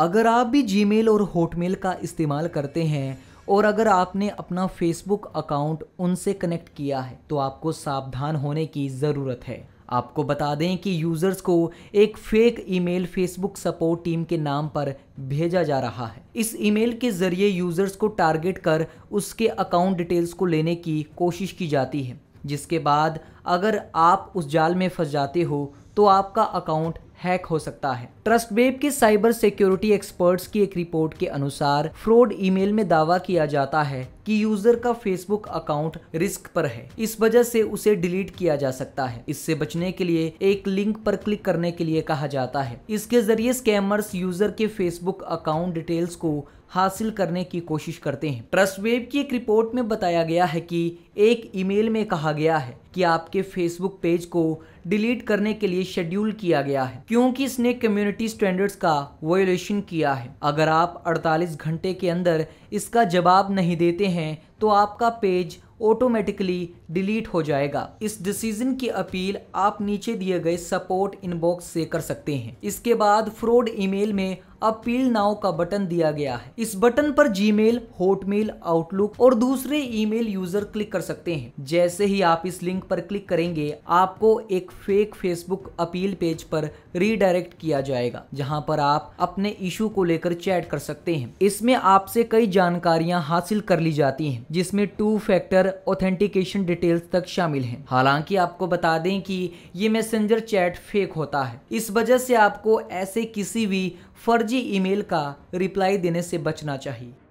अगर आप भी जी और हॉटमेल का इस्तेमाल करते हैं और अगर आपने अपना फेसबुक अकाउंट उनसे कनेक्ट किया है तो आपको सावधान होने की ज़रूरत है आपको बता दें कि यूज़र्स को एक fake email Facebook support team के नाम पर भेजा जा रहा है इस ईमेल के ज़रिए यूज़र्स को टारगेट कर उसके अकाउंट डिटेल्स को लेने की कोशिश की जाती है जिसके बाद अगर आप उस जाल में फंस जाते हो तो आपका अकाउंट हैक हो सकता है ट्रस्ट वेब के साइबर सिक्योरिटी एक्सपर्ट्स की एक रिपोर्ट के अनुसार फ्रॉड ईमेल में दावा किया जाता है कि यूजर का फेसबुक अकाउंट रिस्क पर है इस वजह से उसे डिलीट किया जा सकता है इससे बचने के लिए एक लिंक पर क्लिक करने के लिए कहा जाता है इसके जरिए स्कैमर्स यूजर के फेसबुक अकाउंट डिटेल्स को हासिल करने की कोशिश करते हैं ट्रस्ट वेब की एक रिपोर्ट में बताया गया है कि एक ईमेल में कहा गया है कि आपके फेसबुक पेज को डिलीट करने के लिए शेड्यूल किया गया है क्योंकि इसने कम्युनिटी स्टैंडर्ड्स का वायोलेशन किया है अगर आप 48 घंटे के अंदर इसका जवाब नहीं देते हैं तो आपका पेज ऑटोमेटिकली डिलीट हो जाएगा इस डिसीजन की अपील आप नीचे दिए गए सपोर्ट इनबॉक्स से कर सकते हैं इसके बाद फ्रॉड ईमेल में अपील नाव का बटन दिया गया है इस बटन पर जीमेल, हॉटमेल आउटलुक और दूसरे ईमेल यूजर क्लिक कर सकते हैं जैसे ही आप इस लिंक पर क्लिक करेंगे आपको एक फेक फेसबुक अपील पेज पर रीडायरेक्ट किया जाएगा जहां पर आप अपने इशू को लेकर चैट कर सकते हैं इसमें आपसे कई जानकारियां हासिल कर ली जाती हैं जिसमें टू फैक्टर ऑथेंटिकेशन डिटेल्स तक शामिल हैं हालांकि आपको बता दें कि ये मैसेंजर चैट फेक होता है इस वजह से आपको ऐसे किसी भी फर्जी ईमेल का रिप्लाई देने से बचना चाहिए